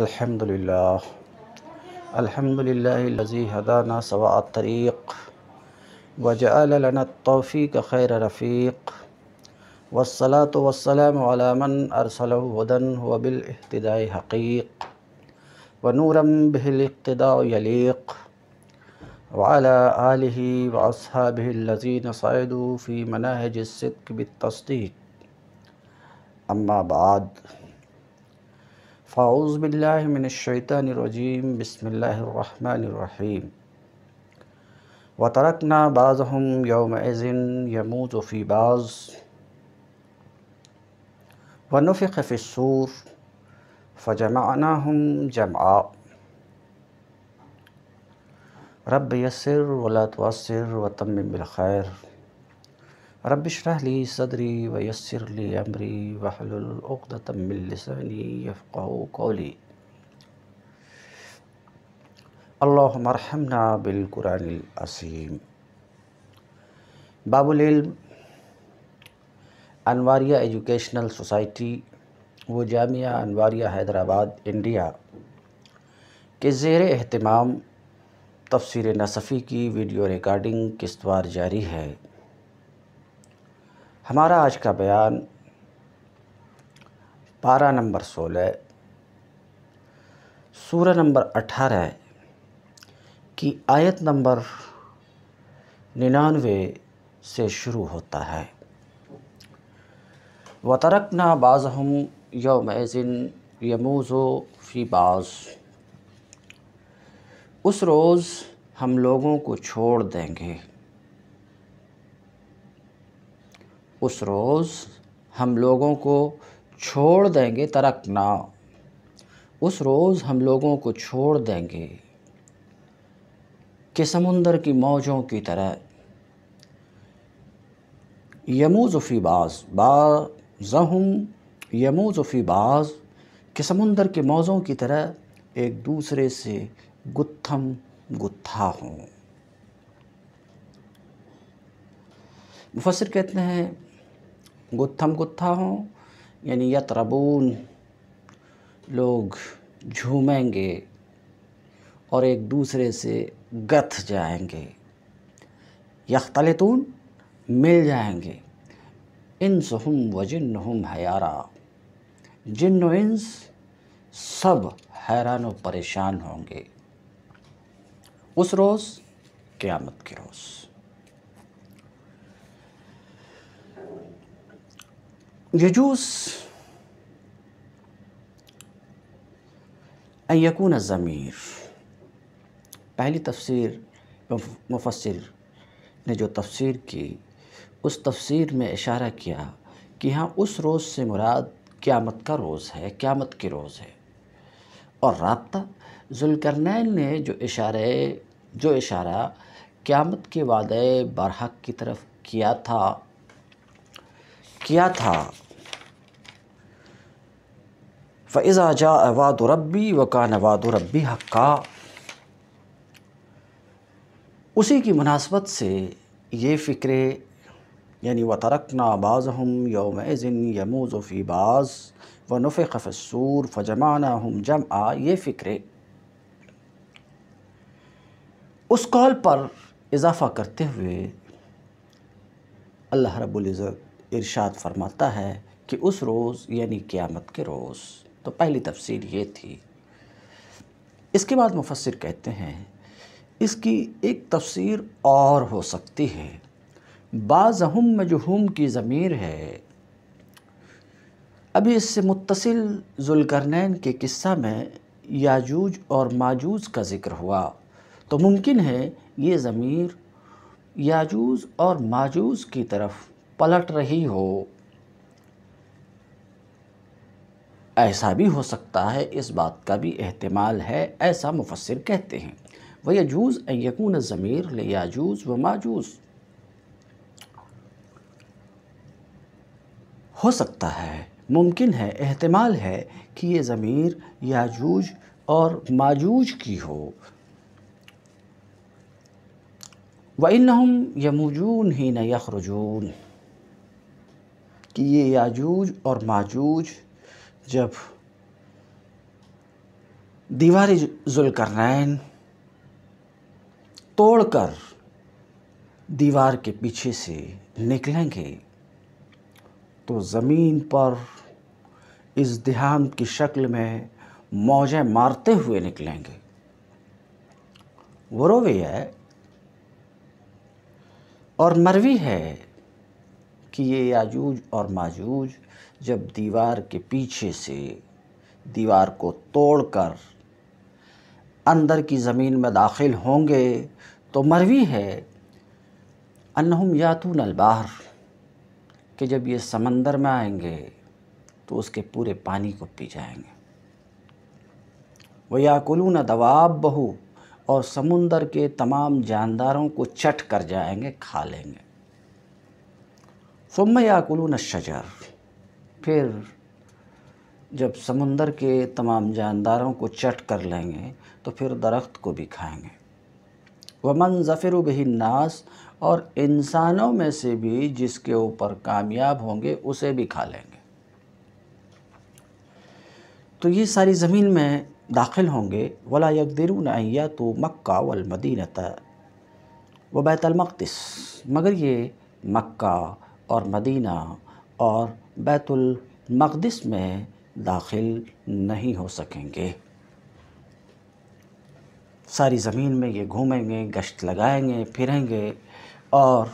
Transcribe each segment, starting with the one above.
الحمد لله الحمد لله الذي هدانا سواء الطريق وجعل لنا التوفيق خير رفيق والصلاة والسلام على من أرسله هدى هو بالاهتداء حقيق ونورا به الاقتداء يليق وعلى آله وأصحابه الذين صعدوا في مناهج الصدق بالتصديق أما بعد فأعوذ بالله من الشيطان الرجيم بسم الله الرحمن الرحيم وتركنا بعضهم يومئذ يموت في بعض ونفخ في السور فجمعناهم جمعا رب يسر ولا توسر وتمم بالخير rubbish शरहली सदरी व यसरली अमरी वहलतमिलसानी कौली अल्लाह बिलकुरानसीम बाबुल अनवारिया एजुकेशनल सोसाइटी व जामिया अनवारिया हैदराबाद इंडिया के ज़ेर अहतमाम तफसर नसफ़ी की वीडियो रिकॉर्डिंग किस्तवार जारी है हमारा आज का बयान पारा नंबर सोलह सूरह नंबर अठारह की आयत नंबर निन्यानवे से शुरू होता है व ना बाज़ हम यौमज़िन यमूज़ो फ़ी बाज़ उस रोज़ हम लोगों को छोड़ देंगे उस रोज़ हम लोगों को छोड़ देंगे तरकना उस रोज़ हम लोगों को छोड़ देंगे कि समुंदर की मौजों की तरह यमूज़फ़ी बाज़ बाज़हम यमूज़फ़ी बाज़ के समुंदर के मौज़ों की तरह एक दूसरे से गुत्थम गुत्था हूँ मुफसर कहते हैं गुत्थम गुत्था हों यानी यतरबून लोग झूमेंगे और एक दूसरे से गथ जाएंगे यख्तलतून मिल जाएंगे इंस हम व जिन हम हयारा जिन इंस सब हैरान परेशान होंगे उस रोज़ क़्यामत के रोज़ यजूस यकून ज़मीर पहली तफसीर मुफसर ने जो तफसीर की उस तफसीर में इशारा किया कि हाँ उस रोज़ से मुराद क़्यामत का रोज़ है क़्यामत के रोज़ है और रबता जुलकरनैन ने जो इशारे जो इशारा क़्यामत के वादे बरहक की तरफ किया था किया था फ़ैज़ा जा वाद रबी वकान नवाद रबी हक्का उसी की मुनासबत से ये फ़िक्र यानी व तरक बाज़ हम योम ज़िन यमूज़ फ़ी बाज़ व नफ़ खफ़सूर फ़ जमाना हम जम आ ये फ़िक्र उस कॉल पर इजाफ़ा करते हुए अल्लाह रब्बुल इज़्ज़त इरशाद फरमाता है कि उस रोज़ यानी क़्यामत के रोज़ तो पहली तफसीर ये थी इसके बाद मुफसर कहते हैं इसकी एक तफसीर और हो सकती है बाज़हम मजहूम की ज़मीर है अभी इससे मुतसिल जुलकरनैन के किस्सा में याजूज और माजूज का ज़िक्र हुआ तो मुमकिन है ये ज़मीर याजूज और माजूज की तरफ पलट रही हो ऐसा भी हो सकता है इस बात का भी अहतमाल है ऐसा मुफसर कहते हैं व यजूज़ यकून ज़मीर ले याजूज़ व माजूज़ हो सकता है मुमकिन है अहतमाल है कि ये ज़मीर याजूज और माजूज की हो व इन यमूजून ही न यखरजून कि ये याजूज और माजूज जब दीवार जुलकरनैन तोड़कर दीवार के पीछे से निकलेंगे तो ज़मीन पर इस देहांत की शक्ल में मौजें मारते हुए निकलेंगे वरोवी है और मरवी है कि ये याजूज और माजूज जब दीवार के पीछे से दीवार को तोड़कर अंदर की ज़मीन में दाखिल होंगे तो मरवी है अनहम यातून अलबाहर कि जब ये समंदर में आएंगे तो उसके पूरे पानी को पी जाएंगे वह याकुलून दवाब बहू और समुंदर के तमाम जानदारों को चट कर जाएंगे खा लेंगे सुम याकुलून शजर फिर जब समंदर के तमाम जानदारों को चट कर लेंगे तो फिर दरख्त को भी खाएंगे वमन ज़फ़िर बहिन्नास और इंसानों में से भी जिसके ऊपर कामयाब होंगे उसे भी खा लेंगे तो ये सारी ज़मीन में दाखिल होंगे वला यकदरून अया तो मक्का वलमदीनता व बैतलमक़दस मगर ये मक्का और मदीना और बैतुल मक़दस में दाखिल नहीं हो सकेंगे सारी ज़मीन में ये घूमेंगे गश्त लगाएंगे फिरेंगे और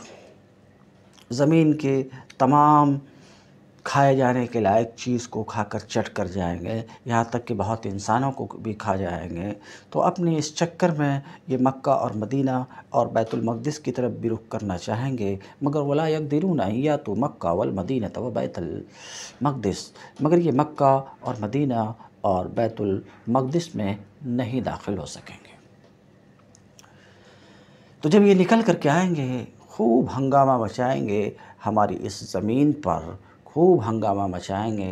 ज़मीन के तमाम खाए जाने के लायक चीज़ को खाकर चट कर जाएंगे यहाँ तक कि बहुत इंसानों को भी खा जाएंगे तो अपने इस चक्कर में ये मक्का और मदीना और बैतुलमक़दस की तरफ भी रुख करना चाहेंगे मगर वला ना या तो मक्का वल मदीना तो बैतुलमक़दस मगर ये मक्का और मदीना और बैतुलमक़दस में नहीं दाखिल हो सकेंगे तो जब ये निकल करके आएँगे आएंगे खूब हंगामा मचाएंगे हमारी इस ज़मीन पर खूब हंगामा मचाएंगे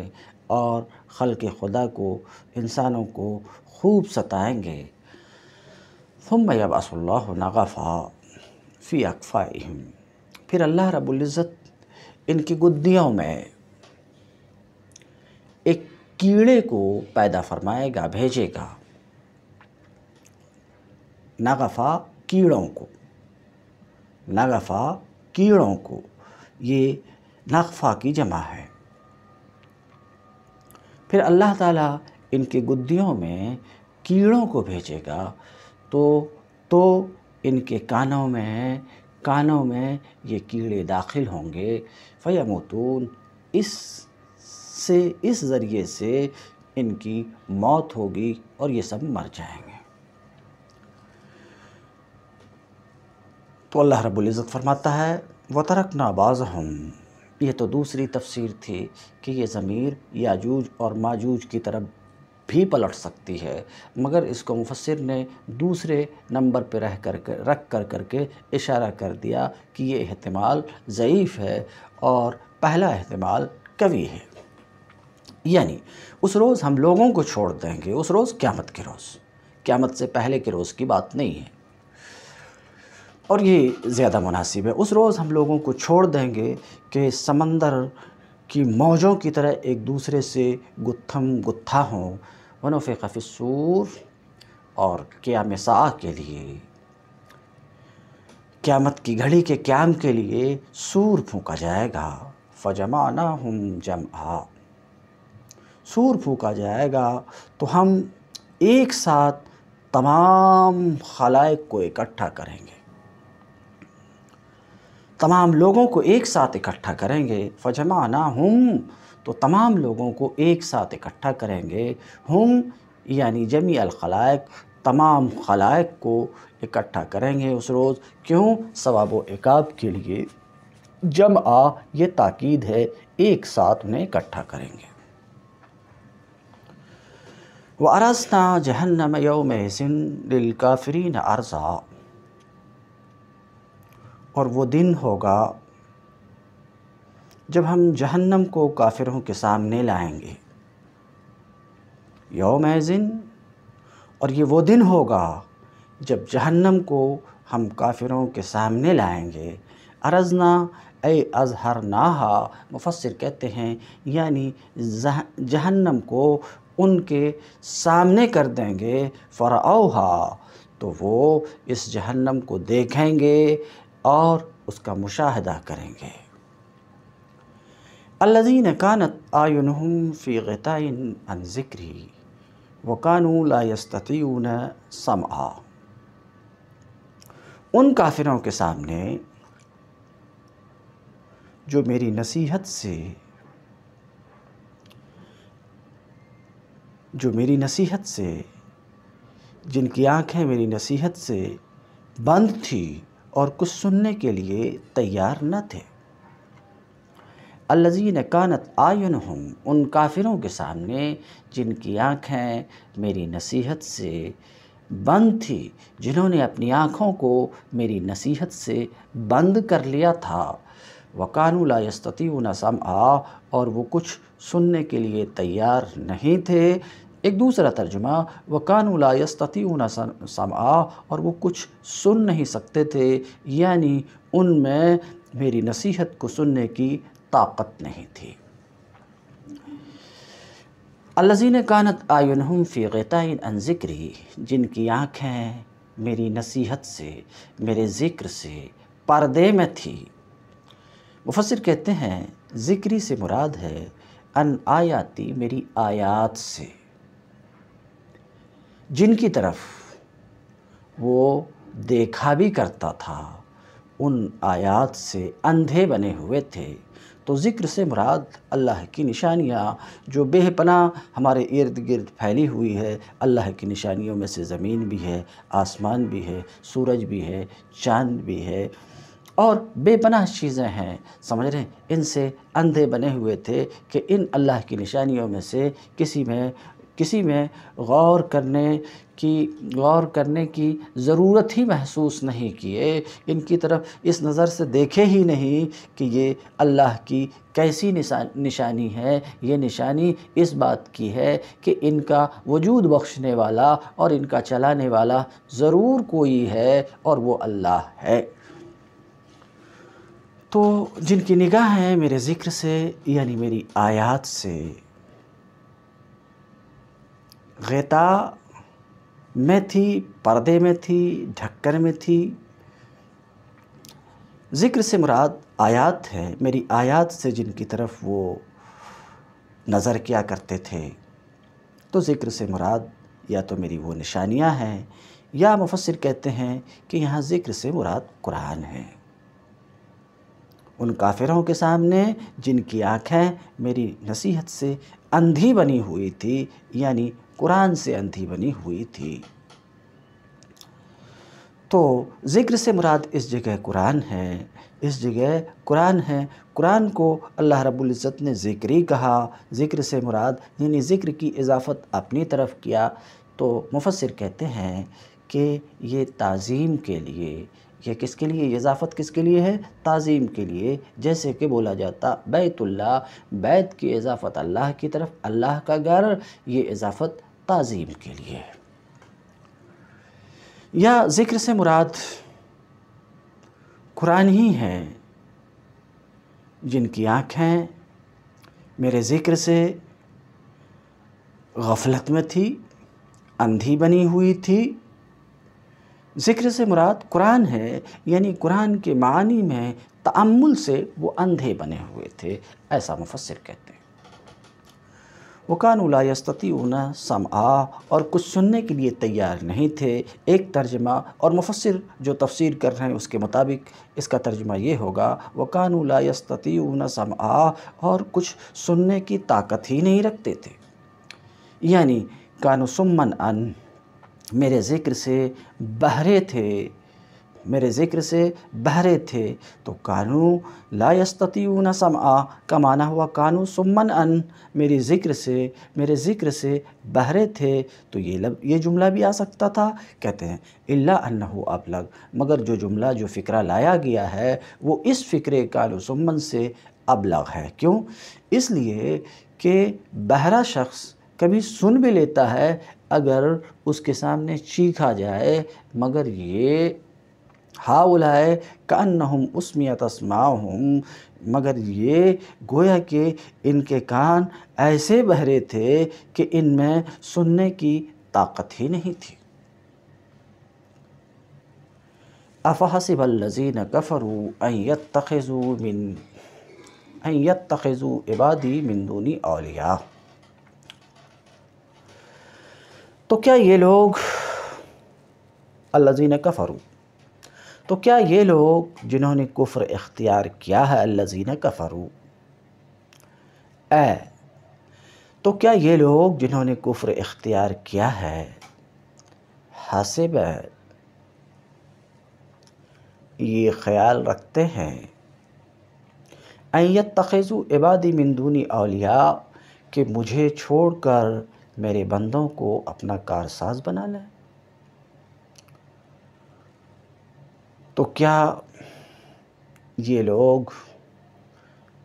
और खल के खुदा को इंसानों को खूब सताएंगे हम यब असल्ला फ़ी अकफ़ा फिर अल्लाह रबुल्ज़त इनकी गुद्दियों में एक कीड़े को पैदा फरमाएगा भेजेगा नागफा कीड़ों को नागफा कीड़ों को ये नागफा की जमा है फिर अल्लाह ताला इनके गुद्दियों में कीड़ों को भेजेगा तो तो इनके कानों में कानों में ये कीड़े दाखिल होंगे फ़यामतून इस से इस ज़रिए से इनकी मौत होगी और ये सब मर जाएंगे तो अल्लाह रब्ज़त फरमाता है व तरक नाबाज हम यह तो दूसरी तफसीर थी कि ये ज़मीर याजूज और माजूज की तरफ भी पलट सकती है मगर इसको मुफसर ने दूसरे नंबर पर रह कर रख कर करके इशारा कर दिया कि ये अहतमाल ज़यीफ़ है और पहला अहतमाल कवि है यानी उस रोज़ हम लोगों को छोड़ देंगे उस रोज़ क़्यामत के रोज़ क़्यामत से पहले के रोज़ की बात नहीं है और ये ज़्यादा मुनासिब है उस रोज़ हम लोगों को छोड़ देंगे कि समंदर की मौजों की तरह एक दूसरे से गुत्थम गुत्था हों वनोफ़ खफ़िसूर और क्या सा के लिए क़्यामत की घड़ी के क्याम के लिए सूर फूका जाएगा फजमाना हम जम आ सूर फूका जाएगा तो हम एक साथ तमाम खलाइक को इकट्ठा करेंगे तमाम लोगों को एक साथ इकट्ठा करेंगे फजमा ना हम तो तमाम लोगों को एक साथ इकट्ठा करेंगे हम यानी जमी अलखलाक तमाम खलाक को इकट्ठा करेंगे उस रोज़ क्यों सवाब एकाब के लिए जम आ ये ताकीद है एक साथ उन्हें इकट्ठा करेंगे वारसना जहन्नम यौम सिन दिल काफरीन अर्ज़ा और वो दिन होगा जब हम जहन्नम को काफिरों के सामने लाएंगे योम दिन और ये वो दिन होगा जब जहन्नम को हम काफिरों के सामने लाएंगे अरजना ए अजहर नाहा मुफसर कहते हैं यानी जहन्नम को उनके सामने कर देंगे फ़राओहा तो वो इस जहन्नम को देखेंगे और उसका मुशाहदा करेंगे अल्लाजीन कानत आयुनहुम फ़ी अन ज़िक्री व कानू लायस्तून समा उन काफिरों के सामने जो मेरी नसीहत से जो मेरी नसीहत से जिनकी आँखें मेरी नसीहत से बंद थी और कुछ सुनने के लिए तैयार न थे अल्लजीन कानत आयन हम उन काफिरों के सामने जिनकी आँखें मेरी नसीहत से बंद थी जिन्होंने अपनी आँखों को मेरी नसीहत से बंद कर लिया था वकानुला यस्तती नसम आ और वो कुछ सुनने के लिए तैयार नहीं थे एक दूसरा तर्जुमा वकानलायस्ततीन समा और वो कुछ सुन नहीं सकते थे यानी उनमें मेरी नसीहत को सुनने की ताकत नहीं थी अलजीन कानत आयन फ़ी गताइन अन ज़िक्री जिनकी आँखें मेरी नसीहत से मेरे ज़िक्र से पर्दे में थी मुफसर कहते हैं ज़िक्री से मुराद है अन आयाती मेरी आयात से जिनकी तरफ वो देखा भी करता था उन आयात से अंधे बने हुए थे तो ज़िक्र से मुराद अल्लाह की निशानियाँ जो बेपना हमारे इर्द गिर्द फैली हुई है अल्लाह की निशानियों में से ज़मीन भी है आसमान भी है सूरज भी है चांद भी है और बेपनाह चीज़ें हैं समझ रहे हैं इनसे अंधे बने हुए थे कि इन अल्लाह की निशानियों में से किसी में किसी में गौर करने की गौर करने की ज़रूरत ही महसूस नहीं किए इनकी तरफ इस नज़र से देखे ही नहीं कि ये अल्लाह की कैसी निशानी है ये निशानी इस बात की है कि इनका वजूद बख्शने वाला और इनका चलाने वाला ज़रूर कोई है और वो अल्लाह है तो जिनकी निगाहें मेरे ज़िक्र से यानी मेरी आयात से गता में थी पर्दे में थी ढक्कन में थी ज़िक्र से मुराद आयात है मेरी आयात से जिनकी तरफ वो नज़र किया करते थे तो ज़िक्र से मुराद या तो मेरी वो निशानियां हैं या मुफसर कहते हैं कि यहाँ ज़िक्र से मुराद कुरान है उन काफिरों के सामने जिनकी आँखें मेरी नसीहत से अंधी बनी हुई थी यानी कुरान से अंधी बनी हुई थी तो ज़िक्र से मुराद इस जगह कुरान है इस जगह कुरान है कुरान को अल्लाह रब्बुल इज़्ज़त ने ज़िक्री कहा ज़िक्र से मुराद यानी ज़िक्र की इजाफ़त अपनी तरफ किया तो मुफसर कहते हैं कि ये ताज़ीम के लिए ये किसके लिए इजाफ़त किसके लिए है ताज़ीम के लिए जैसे कि बोला जाता बैतुल्ला बैत की इजाफ़त अल्लाह की तरफ अल्लाह का घर ये इजाफ़त तज़ीम के लिए या ज़िक्र से मुराद कुरान ही है जिनकी आँखें मेरे ज़िक्र से गफलत में थी अंधी बनी हुई थी ज़िक्र से मुराद कुरान है यानी कुरान के मानी में तमुल से वो अंधे बने हुए थे ऐसा मुफसर कहते हैं वकानुला सम आ और कुछ सुनने के लिए तैयार नहीं थे एक तर्जमा और मुफसर जो तफसीर कर रहे हैं उसके मुताबिक इसका तर्जमा ये होगा वकानुला सम आ और कुछ सुनने की ताकत ही नहीं रखते थे यानी कानसमन अन मेरे ज़िक्र से बहरे थे मेरे ज़िक्र से बहरे थे तो कानू लायस्तून समआ का माना हुआ कानू सुमन अन मेरी ज़िक्र से मेरे ज़िक्र से बहरे थे तो ये लब ये जुमला भी आ सकता था कहते हैं अल्ला अन्नहु अबलग मगर जो जुमला जो फ़िक्रा लाया गया है वो इस फ़िक्रे कानू सुमन से अबलग है क्यों इसलिए कि बहरा शख्स कभी सुन भी लेता है अगर उसके सामने चीखा जाए मगर ये हाउलाए कान हम उसमिया तस्मा हूँ मगर ये गोया कि इनके कान ऐसे बहरे थे कि इनमें सुनने की ताकत ही नहीं थी अफ़हसिब अल्लज़ीन कफ़रू तखज़ू मिन अयत इबादी मिंदूनी अलिया तो क्या ये लोग अल्लज़ीन कफ़रू तो क्या ये लोग जिन्होंने कुफ्र इख्तियार किया है अल्लाजीन कफ़रू ए तो क्या ये लोग जिन्होंने कुफ्र इख्तियार किया है हासिब ये ख्याल रखते हैं अयत तखेज़ु इबादी मंदूनी अलिया के मुझे छोड़कर मेरे बंदों को अपना कारसाज बना लें तो क्या ये लोग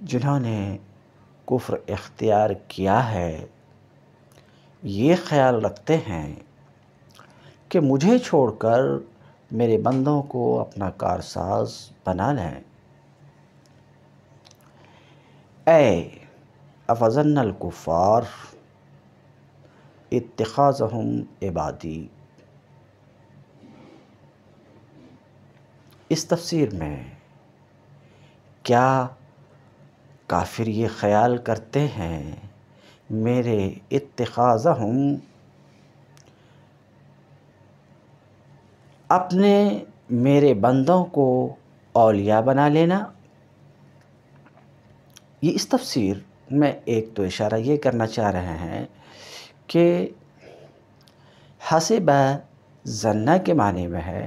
जिन्होंने कुफ्र इख्तियार किया है ये ख्याल रखते हैं कि मुझे छोड़कर मेरे बंदों को अपना कारसाज बना लें ए अफजन कुफ़ार इतखाज़हम इबादी इस तफसीर में क्या काफिर ये ख्याल करते हैं मेरे इतखाज़ हम अपने मेरे बंदों को अलिया बना लेना ये इस तफसीर में एक तो इशारा ये करना चाह रहे हैं कि हसब जन्ना के माने में है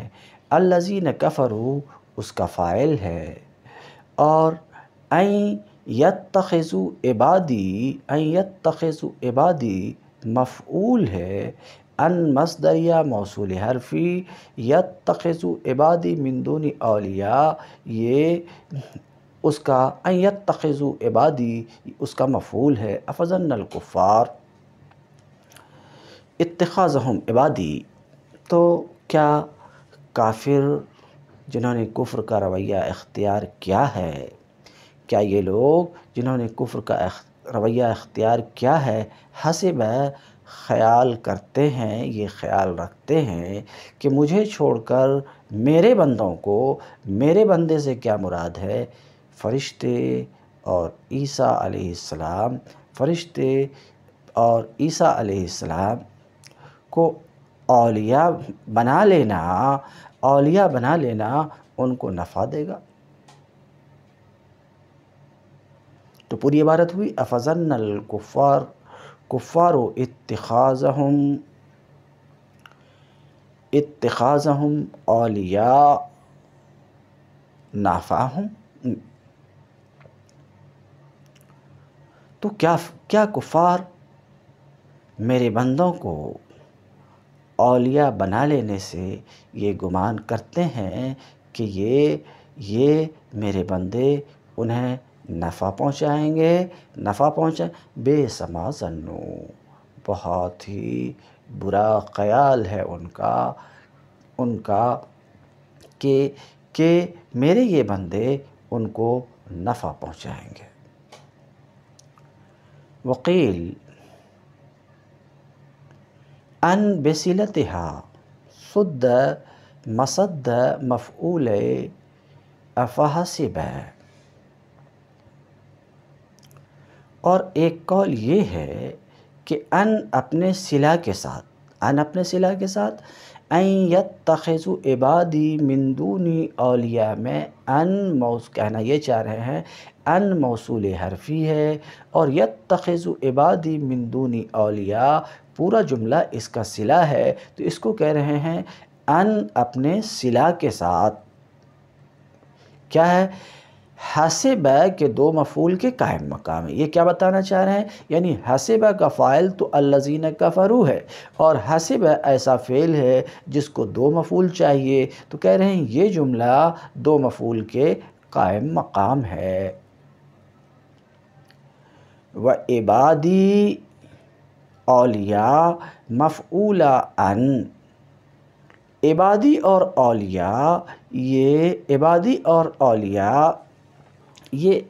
अल्लजीन कफ़रू उसका फ़ाइल है और ऐं यत इबादी ऐं यत इबादी मफ़ूल है अन मसदरिया मौसू मौसूल हरफी यत तखज़ु इबादी मंदूनी अलिया ये उसका अयत तखज़ु इबादी उसका मफूल है अफजनकुफ़ार हम इबादी तो क्या काफिर जिन्होंने कुफ्र का रवैया अख्तियार किया है क्या ये लोग जिन्होंने कुफ्र का रवैया अख्तियार किया है हसब ख्याल करते हैं ये ख्याल रखते हैं कि मुझे छोड़कर मेरे बंदों को मेरे बंदे से क्या मुराद है फ़रिश्ते और ईसा सलाम फ़रिश्ते और ईसा सलाम को अलिया बना लेना अलिया बना लेना उनको नफ़ा देगा तो पूरी इबारत हुई अफजन कुफ़ार कुफ़ार इतखाज़ इतखाज़ अलिया नाफा हूँ तो क्या क्या कुफ़ार मेरे बंदों को औलिया बना लेने से ये गुमान करते हैं कि ये ये मेरे बंदे उन्हें नफ़ा पहुंचाएंगे नफ़ा पहुँचाए बेसमा जन्नू बहुत ही बुरा खयाल है उनका उनका कि के मेरे ये बंदे उनको नफ़ा पहुंचाएंगे वकील अन बसिलत शुद्ध मसद मफ़ूल अफहसिब और एक कौल ये है कि अन अपने सिला के साथ अन अपने सिला के साथ अत तखेजु इबादी मंदूनी अलिया में अन मौस कहना ये चाह रहे हैं अन मौसूल हरफी है और यत तखेजु इबादी मंदूनी अलिया पूरा जुमला इसका सिला है तो इसको कह रहे हैं अन अपने सिला के साथ क्या है हसीबा के दो मफूल के कायम मकाम है ये क्या बताना चाह रहे हैं यानी हसीबा का फ़ाइल तो अल्लाजीन का फ़रू है और हसीबा ऐसा फ़ेल है जिसको दो मफूल चाहिए तो कह रहे हैं ये जुमला दो मफूल के कायम मकाम है व इबादी अलिया मफ़ूला अन इबादी और अलिया ये इबादी और अलिया ये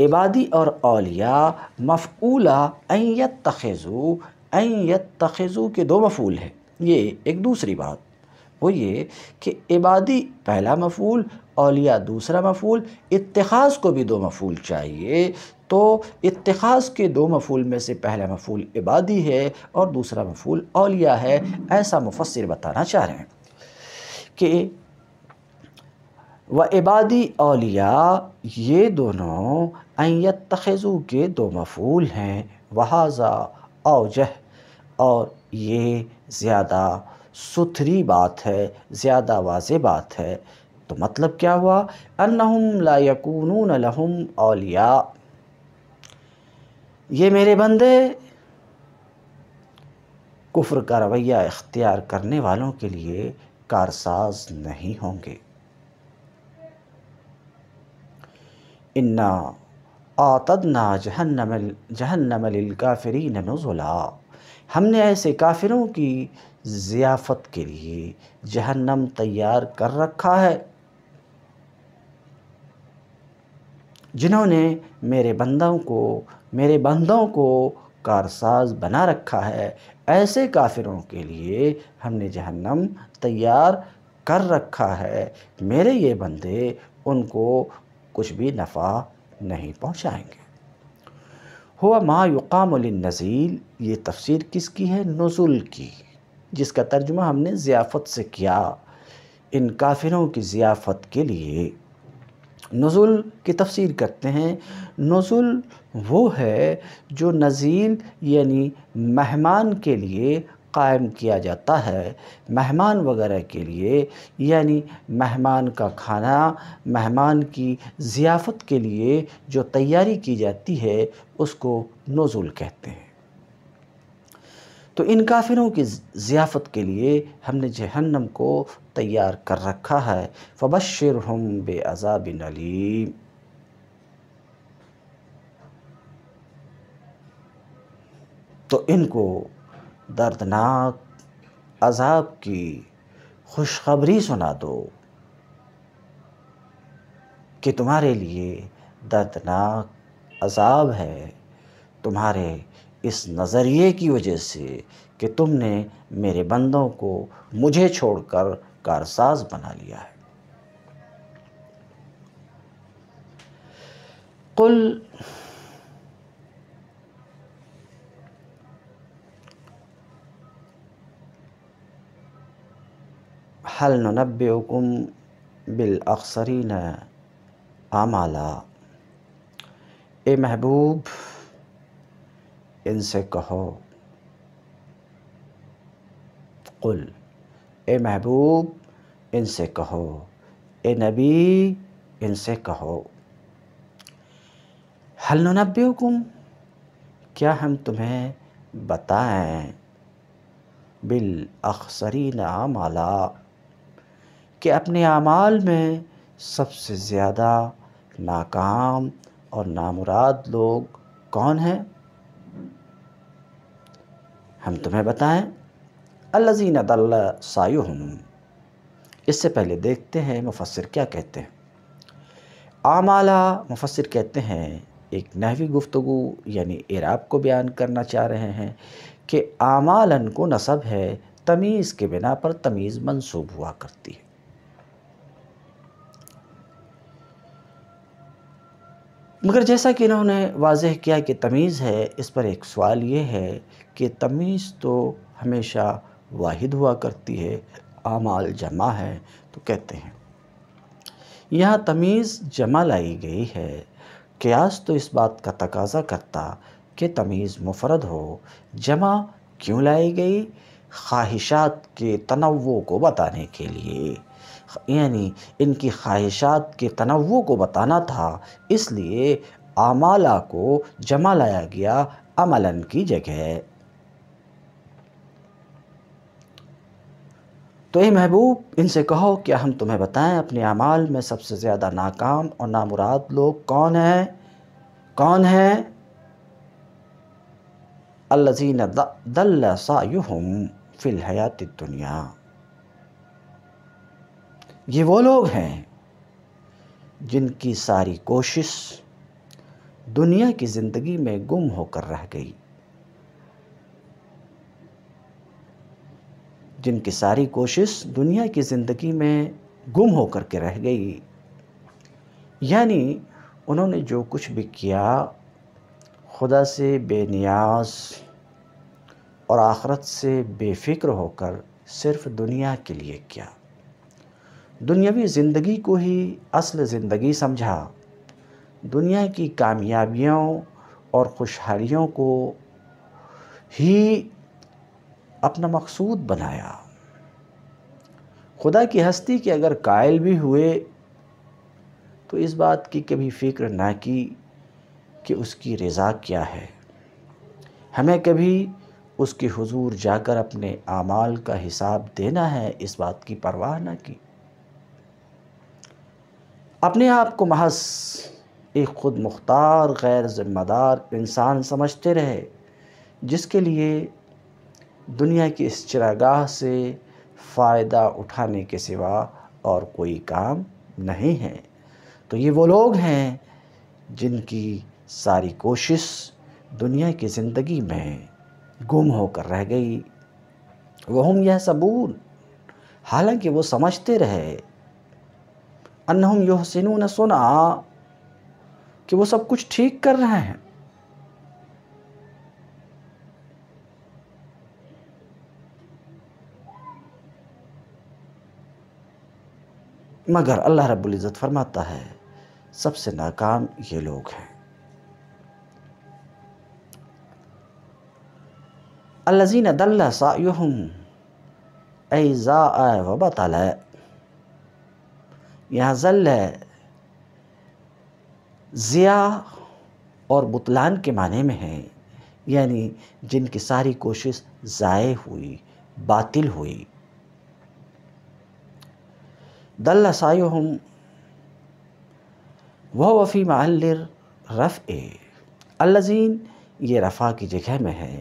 इबादी और अलिया मफ़ूला अयत तखेज़ु अयत तखेज़ु के दो मफूल हैं ये एक दूसरी बात वो ये कि इबादी पहला मफूल अलिया दूसरा मफूल इतिहास को भी दो मफूल चाहिए तो इतखाज़ के दो मफूल में से पहला मफूल इबादी है और दूसरा मफूल अलिया है ऐसा मुफसर बताना चाह रहे हैं कि व इबादी अलिया ये दोनों अयत तखज़ू के दो मफूल हैं वहाजा अवजह और ये ज़्यादा सुथरी बात है ज़्यादा वाज बात है तो मतलब क्या हुआ अनहम लायकून लहम अलिया ये मेरे बंदे कुफ्र का रवैया अख्तियार करने वालों के लिए कारसाज नहीं होंगे इन्ना आतदना जहन्नम जहन्नमल काफरी नुजुला हमने ऐसे काफिरों की ज़ियाफ़त के लिए जहन्नम तैयार कर रखा है जिन्होंने मेरे बंदों को मेरे बंदों को कारसाज बना रखा है ऐसे काफिरों के लिए हमने जहन्नम तैयार कर रखा है मेरे ये बंदे उनको कुछ भी नफ़ा नहीं पहुंचाएंगे। हुआ मा युकाम नज़ील ये तफसीर किसकी है नज़ुल की जिसका तर्जुमा हमने ज़ियाफ़त से किया इन काफिरों की ज़ियाफ़त के लिए नज़ुल की तफसीर करते हैं नज़ुल वो है जो नज़ील यानी मेहमान के लिए कायम किया जाता है मेहमान वगैरह के लिए यानी मेहमान का खाना मेहमान की ज़ियाफ़त के लिए जो तैयारी की जाती है उसको नज़ुल कहते हैं तो इन काफिरों की ज़ियाफ़त के लिए हमने जहन्नम को तैयार कर रखा है फ़बशर हम बेअाबिन अलीम तो इनको दर्दनाक अजाब की खुशखबरी सुना दो कि तुम्हारे लिए दर्दनाक अजाब है तुम्हारे इस नज़रिए की वजह से कि तुमने मेरे बंदों को मुझे छोड़कर कारसाज बना लिया है कुल हल नब्बुकुम न आमाला ए महबूब इनसे कहो कुल ए महबूब इनसे कहो ए नबी इनसे कहो हल नबीकुम क्या हम तुम्हें बताएं बिल अक्सरीन आमाला कि अपने आमाल में सबसे ज़्यादा नाकाम और नामुराद लोग कौन हैं हम तुम्हें बताएं अल्लाजीन दल्ला सायुम इससे पहले देखते हैं मुफसर क्या कहते हैं आमाला मुफसर कहते हैं एक नहवी गुफ्तु यानी इराब को बयान करना चाह रहे हैं कि आमालन को नसब है तमीज़ के बिना पर तमीज़ मंसूब हुआ करती है मगर जैसा कि इन्होंने वाजह किया कि तमीज़ है इस पर एक सवाल ये है कि तमीज़ तो हमेशा वाहिद हुआ करती है आमाल जमा है तो कहते हैं यहाँ तमीज़ जमा लाई गई है क्यास तो इस बात का तकाजा करता कि तमीज़ मुफरद हो जमा क्यों लाई गई ख्वाहिशात के तनवों को बताने के लिए यानी इनकी ख्वाहिशात के तनवो को बताना था इसलिए आमाला को जमा लाया गया अमलन की जगह तो ये महबूब इनसे कहो कि हम तुम्हें बताएं अपने अमाल में सबसे ज़्यादा नाकाम और नामुराद लोग कौन हैं कौन हैं अल्लाजीन दल्ला सायुहम फ़िल हयात दुनिया ये वो लोग हैं जिनकी सारी कोशिश दुनिया की ज़िंदगी में गुम होकर रह गई जिनकी सारी कोशिश दुनिया की ज़िंदगी में गुम होकर के रह गई यानी उन्होंने जो कुछ भी किया खुदा से बेनियाज और आखरत से बेफिक्र होकर सिर्फ दुनिया के लिए किया दुनियावी ज़िंदगी को ही असल ज़िंदगी समझा दुनिया की कामयाबियों और खुशहालियों को ही अपना मकसूद बनाया खुदा की हस्ती के अगर कायल भी हुए तो इस बात की कभी फ़िक्र ना की कि उसकी रज़ा क्या है हमें कभी उसके हुजूर जाकर अपने आमाल का हिसाब देना है इस बात की परवाह ना की अपने आप को महज एक ख़ुद मुख्तार गैर ज़िम्मेदार इंसान समझते रहे जिसके लिए दुनिया की इस चिरागाह से फ़ायदा उठाने के सिवा और कोई काम नहीं है तो ये वो लोग हैं जिनकी सारी कोशिश दुनिया की ज़िंदगी में गुम होकर रह गई वह हम यह सबूल हालांकि वो समझते रहे अनहम योहसिन सुना कि वो सब कुछ ठीक कर रहे हैं मगर अल्लाह इज़्ज़त फरमाता है सबसे नाकाम ये लोग हैं अल्लाजीन दल्ला सायुहम ऐज़ा वबतला यहाँ जल है ज़िया और बुतलान के माने में है यानी जिनकी सारी कोशिश ज़ाय हुई बातिल हुई दल हम वह वफ़ी महल रफ़ ए ये रफ़ा की जगह में है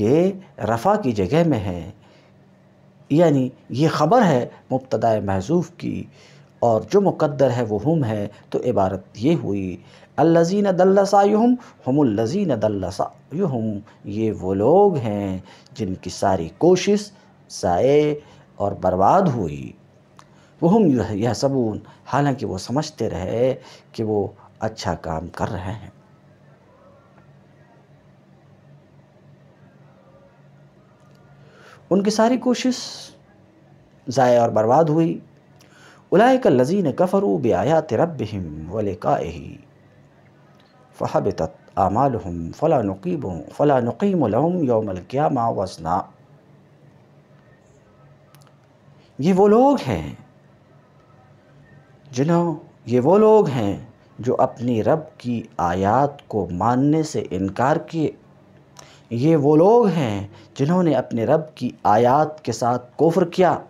ये रफ़ा की जगह में है यानी ये ख़बर है मुबतदा महजूफ़ की और जो मुकद्दर है वो हम है तो इबारत ये हुई अल्लज़ीन दल्लसायुम हमल्लज़ीन दल्लसायुम ये वो लोग हैं जिनकी सारी कोशिश ज़ाय और बर्बाद हुई वह हम यह सबून हालांकि वो समझते रहे कि वो अच्छा काम कर रहे हैं उनकी सारी कोशिश ज़ाय और बर्बाद हुई उलाय लजीन कफरू बे आयात रबिम वलकाही फ़हब तत आमाल हम फ़ला नकीब फ़ला नकीम क्या मा वजना ये वो लोग हैं जिन्हों ये वो लोग हैं जो अपनी रब की आयात को मानने से इनकार किए ये वो लोग हैं जिन्होंने अपने रब की आयात के साथ कोफ़र किया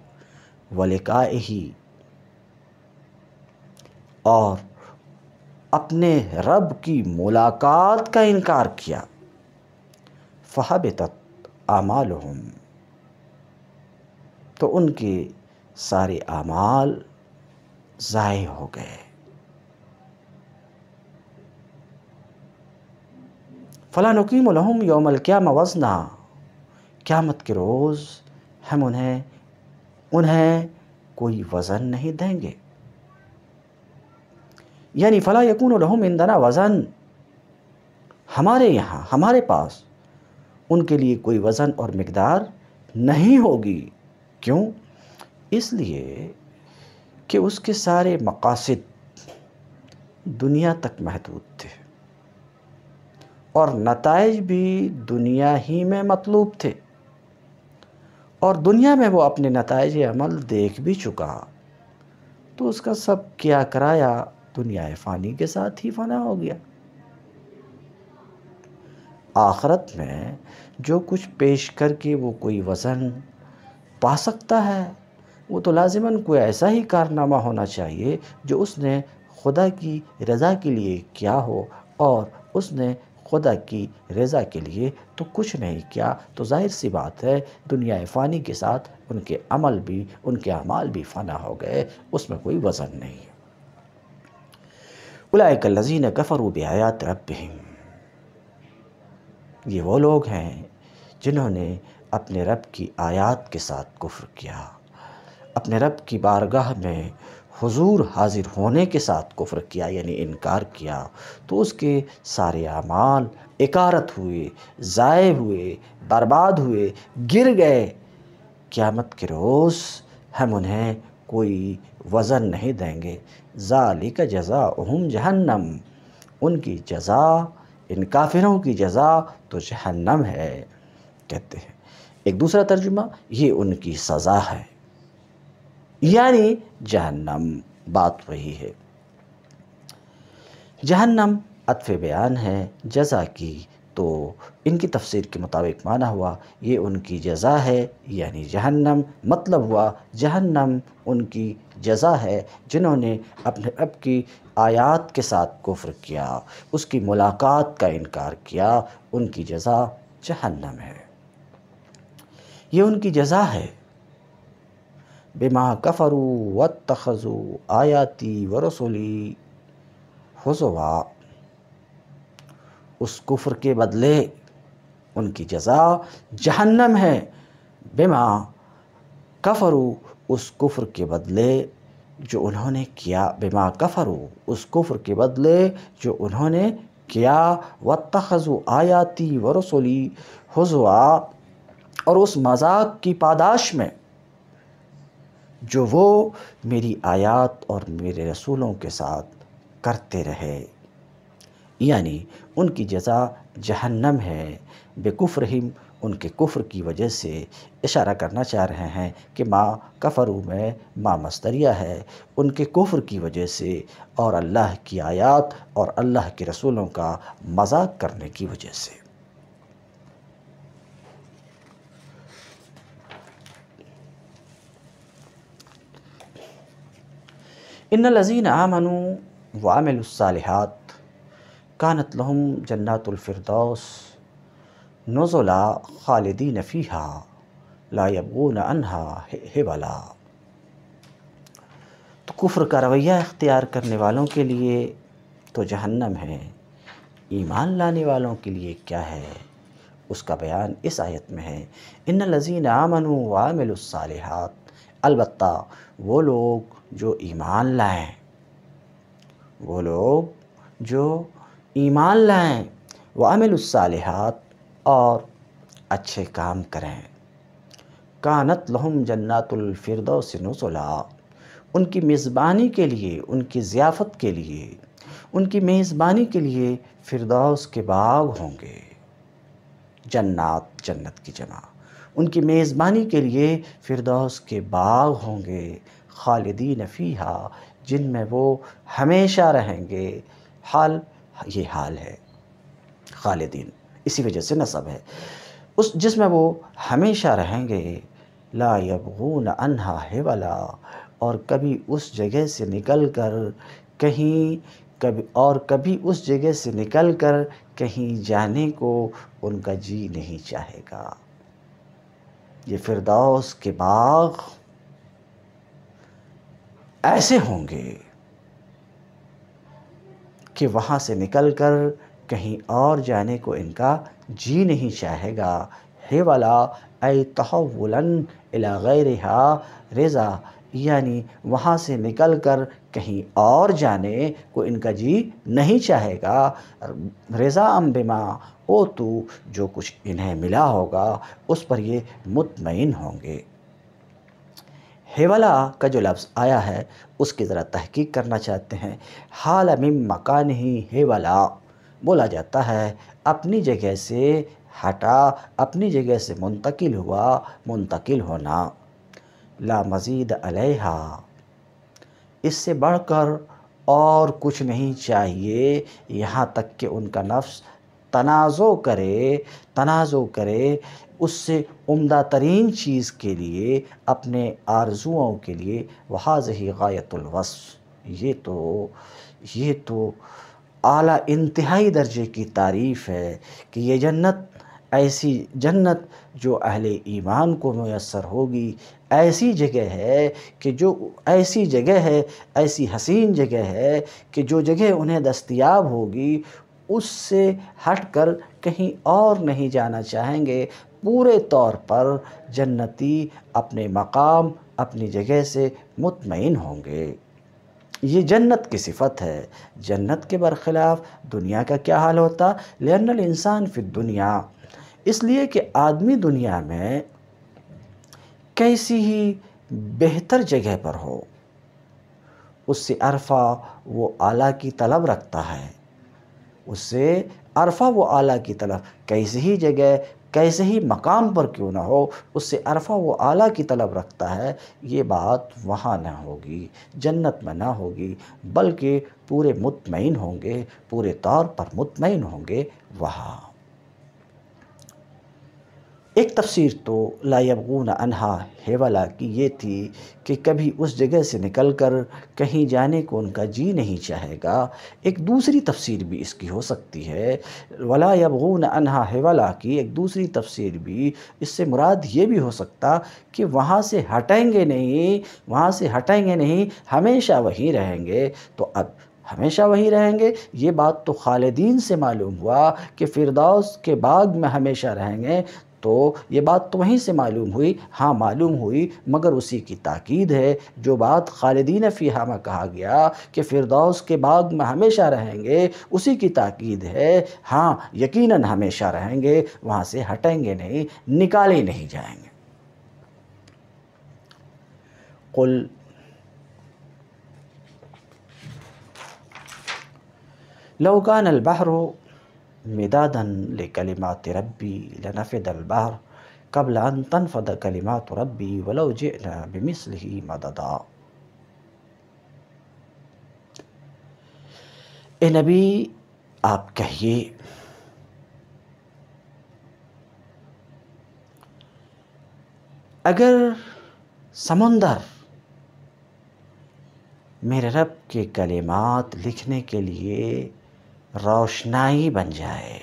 वलिका ही और अपने रब की मुलाकात का इनकार किया फ़हबत आमाल तो उनके सारे आमाल ज़ाय हो गए फ़ला नकीम लहम योमल क्या वज़ना क़्यामत के रोज़ हम उन्हें उन्हें कोई वज़न नहीं देंगे यानी फ़ला यकून लहम इंदना वज़न हमारे यहाँ हमारे पास उनके लिए कोई वज़न और मकदार नहीं होगी क्यों इसलिए कि उसके सारे मकासद दुनिया तक महदूद थे और नतज भी दुनिया ही में मतलूब थे और दुनिया में वो अपने नतज अमल देख भी चुका तो उसका सब क्या कराया दुनिया फ़ानी के साथ ही फना हो गया आखरत में जो कुछ पेश करके वो कोई वज़न पा सकता है वो तो लाजिमन कोई ऐसा ही कारनामा होना चाहिए जो उसने खुदा की रज़ा के लिए किया हो और उसने खुदा की रज़ा के लिए तो कुछ नहीं किया तो जाहिर सी बात है दुनिया फ़ानी के साथ उनके अमल भी उनके अमाल भी फ़ना हो गए उसमें कोई वज़न नहीं है उलाकलजीन कफ़रू बयात रब ये वो लोग हैं जिन्होंने अपने रब की आयात के साथ कुफ्र किया अपने रब की बारगाह में हुजूर हाजिर होने के साथ कुफ्र किया यानी इनकार किया तो उसके सारे अमाल एकारत हुए ज़ाय हुए बर्बाद हुए गिर गए क़्यामत के रोज़ हम उन्हें कोई वज़न नहीं देंगे ज़ाली का जजा उम जहन्नम उनकी जजा इन काफिरों की जजा तो जहन्नम है कहते हैं एक दूसरा तर्जुमा ये उनकी सज़ा है यानी जहन्नम बात वही है जहन्नम अतफ़ बयान है जजा की तो इनकी तफसीर के मुताबिक माना हुआ ये उनकी जजा है यानी जहन्नम मतलब हुआ जहन्नम उनकी जजा है जिन्होंने अपने अब की आयात के साथ कुफ्र किया उसकी मुलाकात का इनकार किया उनकी जजा जहन्नम है ये उनकी जजा है बिमा कफरू व तखज़ु आयाती व रसोली हज़वा उस कुफ़र के बदले उनकी जजा जहन्नम है बिमा कफरू उस कुफ्र के बदले जो उन्होंने किया बिमा कफरू उस कुफ़र के बदले जो उन्होंने किया व तखज़ु आयाती व रसोली हजवा और उस मजाक की पादाश में जो वो मेरी आयात और मेरे रसूलों के साथ करते रहे यानी उनकी जजा जहन्नम है रहीम उनके कुफ्र की वजह से इशारा करना चाह रहे हैं कि माँ कफ़रू में माँ मस्तरिया है उनके कुफ्र की वजह से और अल्लाह की आयात और अल्लाह के रसूलों का मजाक करने की वजह से इन लजीन आमनु वामिलसालहत कानत लहम जन्नातुलफ़रदौस नज़ोला खालदी नफ़ीहा लायबून अनहा वाला तो कुफ्र का रवैया इख्तियार करने वालों के लिए तो जहन्नम है ईमान लाने वालों के लिए क्या है उसका बयान इस आयत में है इन लजीन आमनु वामिलसालहत अलबत् वो लोग जो ईमान लाएँ वो लोग जो ईमान लाएँ व अमिलसालहत और अच्छे काम करें कानत लहम जन्नातुलफ़िरदौसनसला उनकी मेज़बानी के लिए उनकी ज़ियाफ़त के लिए उनकी मेज़बानी के लिए फ़िरदौस के बाग होंगे जन्नत जन्नत की जमा उनकी मेज़बानी के लिए फ़िरदौस के बाग होंगे खालिदीन फ़ीहा में वो हमेशा रहेंगे हाल ये हाल है खालिदीन इसी वजह से नसब है उस जिसमें वो हमेशा रहेंगे ला यबगून अनहा है वाला और कभी उस जगह से निकल कर कहीं कभी और कभी उस जगह से निकल कर कहीं जाने को उनका जी नहीं चाहेगा ये फिरदौस के बाग ऐसे होंगे कि वहाँ से निकलकर कहीं और जाने को इनका जी नहीं चाहेगा हे वाला ए तहवलन अला गैरहा रज़ा यानी वहाँ से निकलकर कहीं और जाने को इनका जी नहीं चाहेगा रज़ा अम्बिमा ओ तो जो कुछ इन्हें मिला होगा उस पर ये मुतमिन होंगे हेवला का जो लफ्ज़ आया है उसकी ज़रा तहकीक करना चाहते हैं हाल में मकान ही हेवला बोला जाता है अपनी जगह से हटा अपनी जगह से मुंतकिल हुआ मुंतकिल होना ला मज़ीद अलहा इससे बढ़कर और कुछ नहीं चाहिए यहाँ तक कि उनका नफ्स तनाज़ो करे तनाज़ो करे उससे उम्दा तरीन चीज़ के लिए अपने आरजुओं के लिए वहाँ ही गायतुलवस ये तो ये तो आला इंतहाई दर्जे की तारीफ़ है कि ये जन्नत ऐसी जन्नत जो अहले ईमान को मैसर होगी ऐसी जगह है कि जो ऐसी जगह है ऐसी हसीन जगह है कि जो जगह उन्हें दस्तियाब होगी उससे हटकर कहीं और नहीं जाना चाहेंगे पूरे तौर पर जन्नती अपने मकाम अपनी जगह से मुतमिन होंगे ये जन्नत की सिफत है जन्नत के बरखिलाफ़ दुनिया का क्या हाल होता लेनल इंसान फिर दुनिया इसलिए कि आदमी दुनिया में कैसी ही बेहतर जगह पर हो उससे अरफा वो आला की तलब रखता है उससे अरफा व आला की तरफ कैसे ही जगह कैसे ही मकाम पर क्यों ना हो उससे अरफा व आला की तलब रखता है ये बात वहाँ ना होगी जन्नत में ना होगी बल्कि पूरे मुतमिन होंगे पूरे तौर पर मुतमिन होंगे वहाँ एक तफसीर तो लायबगून अनहा हेवला की ये थी कि कभी उस जगह से निकल कर कहीं जाने को उनका जी नहीं चाहेगा एक दूसरी तफसीर भी इसकी हो सकती है वला यबगून अनहा हेवला की एक दूसरी तफसीर भी इससे मुराद ये भी हो सकता कि वहाँ से हटेंगे नहीं वहाँ से हटेंगे नहीं हमेशा वहीं रहेंगे तो अब हमेशा वहीं रहेंगे ये बात तो खालिदीन से मालूम हुआ कि फिरदौस के बाग में हमेशा रहेंगे तो ये बात तो वहीं से मालूम हुई हाँ मालूम हुई मगर उसी की ताकीद है जो बात खालिदीन फ़ीहा में कहा गया कि फ़िरदौस के बाद में हमेशा रहेंगे उसी की ताकीद है हाँ यकीनन हमेशा रहेंगे वहाँ से हटेंगे नहीं निकाले नहीं जाएंगे कुल लौकान अलबहर مدادا لكلمات ربي لنفد البحر قبل أن تنفد كلمات ربي ولو جئنا بمثله مددا ए إيه नबी آپ کہیے اگر سمندر میرے رب کے کلمات لکھنے کے लिए रोशनाई बन जाए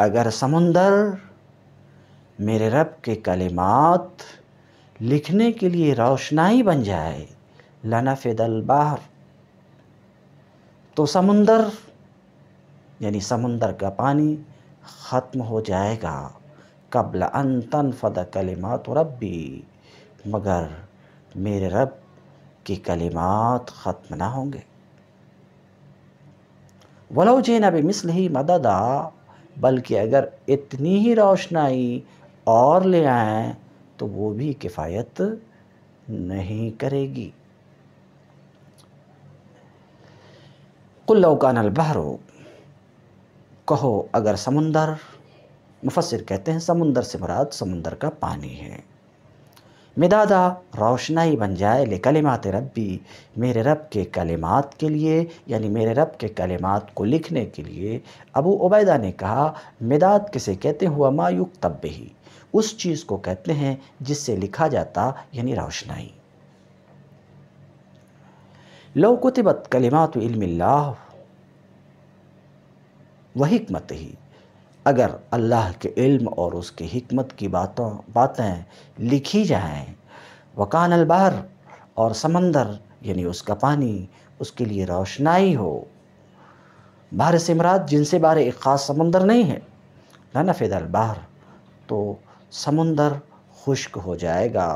अगर समुंदर मेरे रब के कलिमात लिखने के लिए रोशनाई बन जाए लनफिदल बाहर तो समुंदर यानी समुंदर का पानी ख़त्म हो जाएगा कबल अन तन फद कलिमात रबी मगर मेरे रब कि कलिमात ख़त्म ना होंगे वलो जीना अभी मिसल ही मदद आ बल्कि अगर इतनी ही रोशनाई और ले आए तो वो भी किफ़ायत नहीं करेगी कुल्लौकान बहरो कहो अगर समुंदर मुफसर कहते हैं समुंदर से मुराद समुंदर का पानी है मिदादा रोशनाई बन जाए ले कलिमात रबी मेरे रब के कलिमात के लिए यानी मेरे रब के कलिमात को लिखने के लिए अबू उबैदा ने कहा मिदाद किसे कहते हुआ मायुक तब ही उस चीज़ को कहते हैं जिससे लिखा जाता यानी रोशनाई लो कुतबत कलिमात इल्म वहीकमत ही अगर अल्लाह के इल्म और उसके हिकमत की बातों बातें लिखी जाएं वकान अलबार और समंदर यानी उसका पानी उसके लिए रोशनाई हो बाहर सिमरात जिनसे बारे एक ख़ास समंदर नहीं है ना नफेद अलबार तो समंदर खुश्क हो जाएगा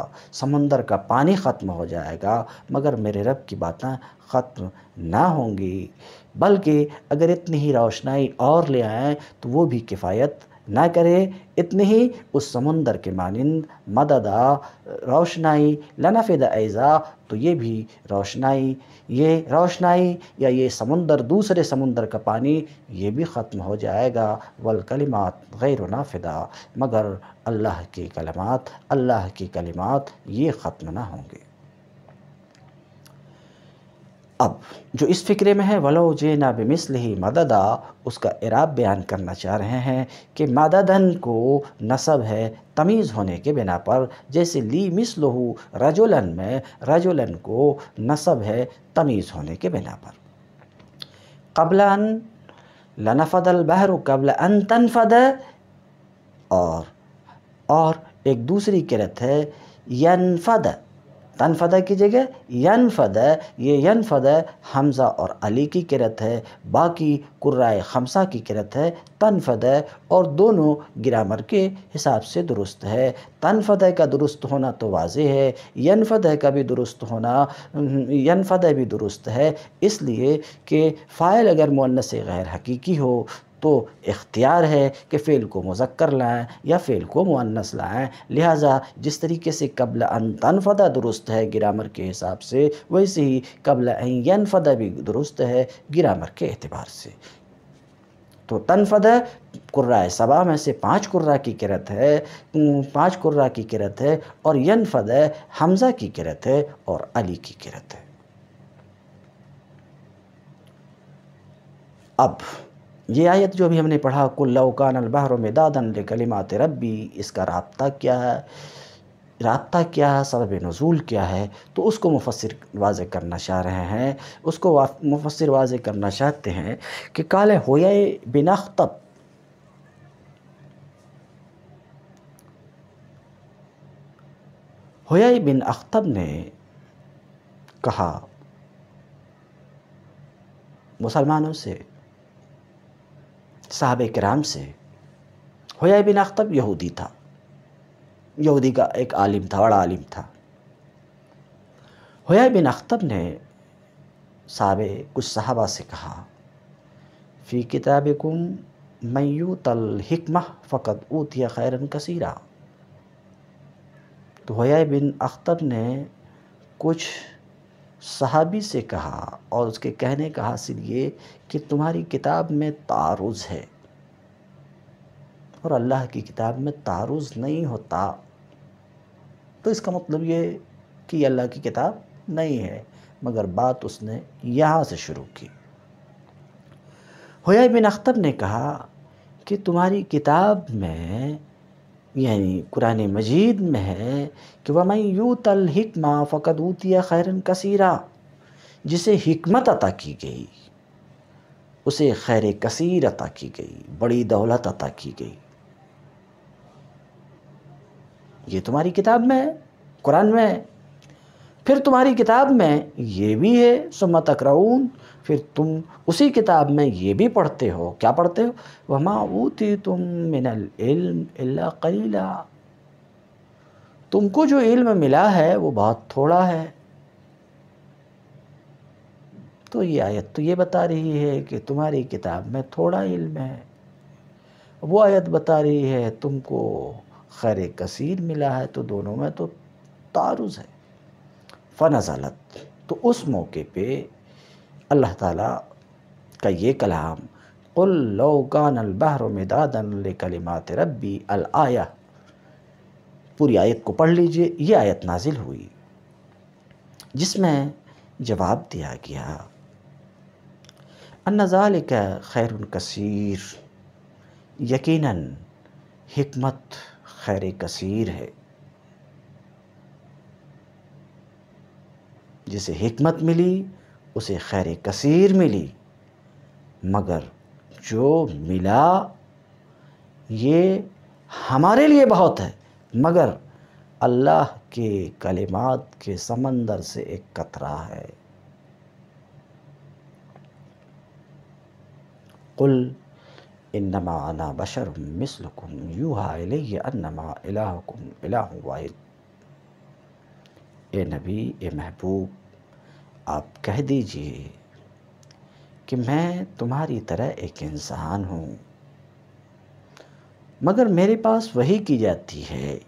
समंदर का पानी ख़त्म हो जाएगा मगर मेरे रब की बातें ख़त्म ना होंगी बल्कि अगर इतनी ही रोशनाई और ले आएँ तो वो भी किफ़ायत ना करे इतनी ही उस समुंदर के मानंद मददा रोशनाई लनाफिद ऐज़ा तो ये भी रोशनाई ये रोशनाई या ये समुंदर दूसरे समुंदर का पानी ये भी ख़त्म हो जाएगा वल कलिमात गैर नाफिदा मगर अल्लाह के कलमात अल्लाह की कलिमात ये ख़त्म ना होंगे अब जो इस फ़िक्रे में है वलो जे ना बेमिसल ही मददा उसका इराब बयान करना चाह रहे हैं कि मददन को नसब है तमीज़ होने के बिना पर जैसे ली मिसलहू रजोलन में रजोलन को नसब है तमीज़ होने के बिना पर कबलान लनफदल बहर कबल अन तनफद और और एक दूसरी किरत है यनफद तनफदा की जगह यनफद ये यनफद हमज़ा और अली की किरत है बाकी कुर्राए खमसा की किरत है तनफद और दोनों ग्रामर के हिसाब से दुरुस्त है तनफद का दुरुस्त होना तो वाज है यनफद का भी दुरुस्त होना यनफद भी दुरुस्त है इसलिए कि फ़ाइल अगर मुन्नस गैर हकीकी हो तो इख्तियार है कि फ़ेल को मुजक्कर लाएँ या फ़ेल को मुअन्नस लाएँ लिहाजा जिस तरीके से कबल अन तनफदा दुरुस्त है ग्रामर के हिसाब से वैसे ही कबल यनफदा भी दुरुस्त है ग्रामर के अतबार से तो तनफद कुर्रा सबा में से पाँच कुर्रा की किरत है पाँच कुर्रा की किरत है और यनफद हमज़ा की किरत है और अली की किरत है अब ये आयत जो अभी हमने पढ़ा कुल्लाउकान अलबहर दादन कलिमात रबी इसका रबता क्या है रबता क्या है सरब नज़ूल क्या है तो उसको मुफसर वाज करना चाह रहे हैं उसको मुफसर वाज करना चाहते हैं कि काल होया बिनाखतब होया बिन अख्तब ने कहा मुसलमानों से साहब कराम से होया बिन अख्तब यहूदी था यहूदी का एक आलिम था बड़ा आलिम था होया बिन अख्तब ने साहब कुछ साहबा से कहा फ़ी किताब कुम मैयूतल हिकमा फ़कत ऊतिया खैरन कसीरा तो होया बिन अख्तब ने कुछ सहाबी से कहा और उसके कहने का हासिल ये कि तुम्हारी किताब में तारुज है और अल्लाह की किताब में तारुज नहीं होता तो इसका मतलब ये कि अल्लाह की किताब नहीं है मगर बात उसने यहाँ से शुरू की होया बिन अख्तर ने कहा कि तुम्हारी किताब में यानी कुरान मजीद में है कि वमई यू तल हिकमा फ़कत ऊतिया खैरन कसीरा जिसे हिकमत अता की गई उसे खैर कसीर अता की गई बड़ी दौलत अता की गई ये तुम्हारी किताब में है कुरान में है फिर तुम्हारी किताब में ये भी है सुम तकराउन फिर तुम उसी किताब में ये भी पढ़ते हो क्या पढ़ते हो वमा ऊती तुम मिनल इल्म कलीला तुमको जो इल्म मिला है वो बहुत थोड़ा है तो ये आयत तो ये बता रही है कि तुम्हारी किताब में थोड़ा इल्म है वो आयत बता रही है तुमको खैर कसीर मिला है तो दोनों में तो तारुज़ है फ़नज़लत तो उस मौके पे अल्लाह ताला का ये कलाम कुल्लौकान अलबहर मदादन कलिमात रबी अलआया पूरी आयत को पढ़ लीजिए ये आयत नाजिल हुई जिसमें जवाब दिया गया अनजाल का खैर कसीर यकीनन हमत खैर कसीर है जिसे हमत मिली उसे खैर कसीर मिली मगर जो मिला ये हमारे लिए बहुत है मगर अल्लाह के कलिमात के समंदर से एक कतरा है कुल इन्नमा अना बशर मिसलकुम यूहा इलैया अन्नमा इलाहुकुम इलाहु वाहिद ए नबी ए महबूब आप कह दीजिए कि मैं तुम्हारी तरह एक इंसान हूँ मगर मेरे पास वही की जाती है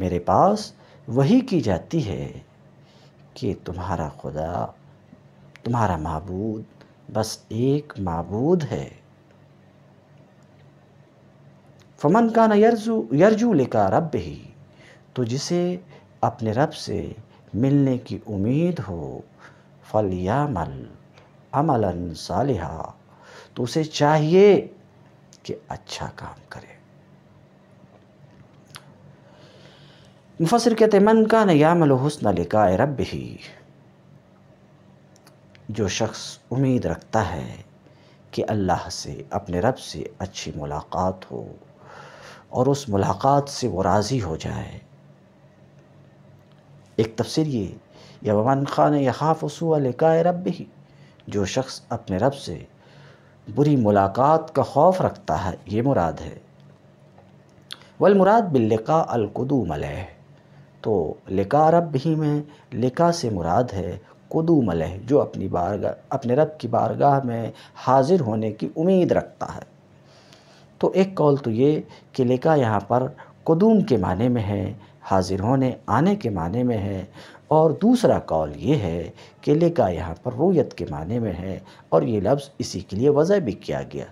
मेरे पास वही की जाती है कि तुम्हारा खुदा तुम्हारा महबूद बस एक महबूद है फमन का न यर्जू यरजू लिखा रब ही तो जिसे अपने रब से मिलने की उम्मीद हो फलियामल अमलन सालिहा तो उसे चाहिए कि अच्छा काम करे मुफसर कहते मन का नयामल हसन लिकाए रब ही जो शख्स उम्मीद रखता है कि अल्लाह से अपने रब से अच्छी मुलाकात हो और उस मुलाकात से वो राज़ी हो जाए एक तफसर ये या खान यहाफ़ वसूलकाय रब ही जो शख्स अपने रब से बुरी मुलाकात का खौफ रखता है ये मुराद है वल मुराद बिल्लिका अलकदूम तो लिका रब ही में लिका से मुराद है कुदू मलह जो अपनी बारगाह अपने रब की बारगाह में हाजिर होने की उम्मीद रखता है तो एक कौल तो ये कि लिका यहाँ पर कदूम के माने में है हाजिर होने आने के माने में है और दूसरा कौल ये है कि लिका यहाँ पर रोयत के माने में है और ये लफ्ज़ इसी के लिए वजह भी किया गया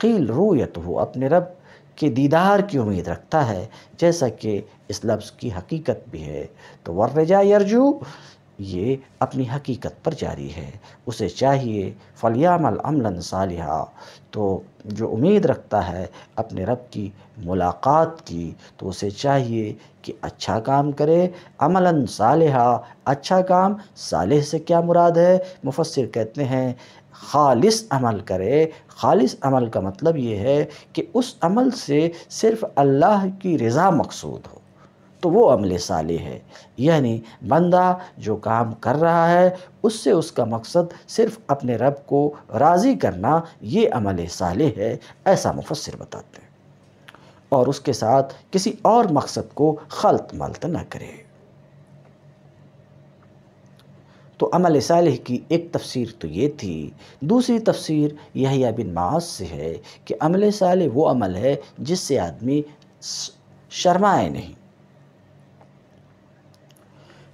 कील रोयत हो अपने रब के दीदार की उम्मीद रखता है जैसा कि इस लफ्ज़ की हकीकत भी है तो वर्रजा यरजू ये अपनी हकीकत पर जारी है उसे चाहिए फलियामल अमलन सालिहा तो जो उम्मीद रखता है अपने रब की मुलाकात की तो उसे चाहिए कि अच्छा काम करे अमलन सालिहा अच्छा काम सालिह से क्या मुराद है मुफसर कहते हैं खालिस अमल करे खालिस अमल का मतलब ये है कि उस अमल से सिर्फ़ अल्लाह की रज़ा मकसूद हो तो वो अमल साले है यानी बंदा जो काम कर रहा है उससे उसका मकसद सिर्फ अपने रब को राज़ी करना ये अमल साले है ऐसा मुफसर बताते हैं और उसके साथ किसी और मकसद को खलत मलत न करे तो अमल साल की एक तफसीर तो ये थी दूसरी तफसीर यहिया बिन मास से है कि अमल साल वो अमल है जिससे आदमी शर्माए नहीं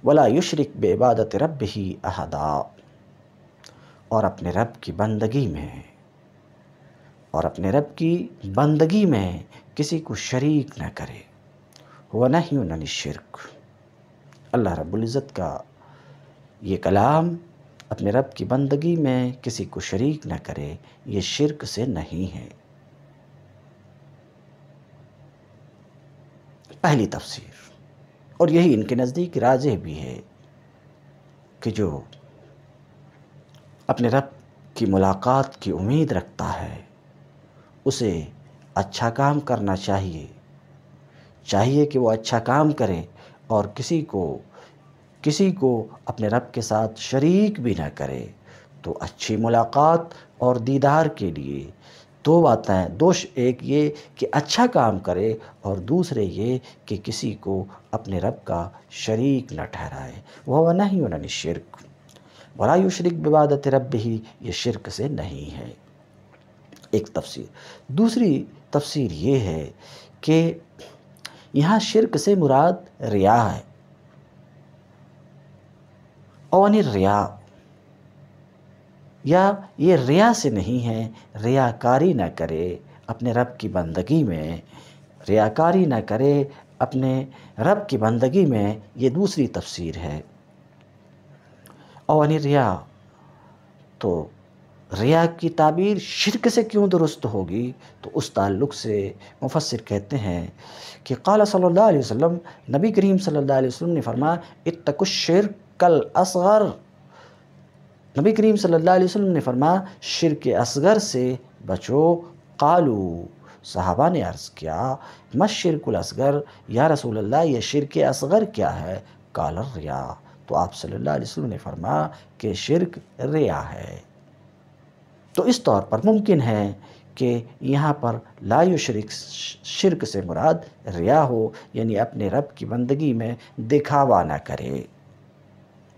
वला युशरक बेबादत रब ही अहदा और अपने रब की बंदगी में और अपने रब की बंदगी में किसी को शरीक न करे व न ही उन्होंने शिरक अल्लाह रबुल्जत का ये कलाम अपने रब की बंदगी में किसी को शरीक न करे ये शिरक से नहीं है पहली तफसीर और यही इनके नज़दीक राजे भी है कि जो अपने रब की मुलाकात की उम्मीद रखता है उसे अच्छा काम करना चाहिए चाहिए कि वो अच्छा काम करे और किसी को किसी को अपने रब के साथ शरीक भी ना करे तो अच्छी मुलाकात और दीदार के लिए दो बातें हैं दोष एक ये कि अच्छा काम करे और दूसरे ये कि किसी को अपने रब का शरीक न ठहराए वह नहीं उन्होंने शिरक वला यू शरीक विवादत रब ही ये शिरक से नहीं है एक तफसीर दूसरी तफसीर ये है कि यहाँ शिरक से मुराद रिया है और रिया या ये रिया से नहीं है रियाकारी ना करे अपने रब की बंदगी में रियाकारी ना करे अपने रब की बंदगी में ये दूसरी तफसीर है और रिया तो रिया की ताबीर शिरक से क्यों दुरुस्त होगी तो उस ताल्लुक़ से मुफसर कहते हैं कि क़ाला सल्लल्लाहु अलैहि वसल्लम नबी करीम सल्लल्लाहु अलैहि वसल्लम ने फरमाया इतकुश शिर कल असगर नबी करीम सल्लल्लाहु अलैहि वसल्लम ने फरमाया शिरक असगर से बचो कालू साहबा ने अर्ज़ किया मत शिरकुल असगर या रसूल अल्लाह ये शिरक असगर क्या है कालर रिया तो आप सल्लल्लाहु अलैहि वसल्लम ने फरमाया कि शिरक रिया है तो इस तौर पर मुमकिन है कि यहाँ पर लायु शर्क शिरक से मुराद रिया हो यानी अपने रब की बंदगी में दिखावा ना करे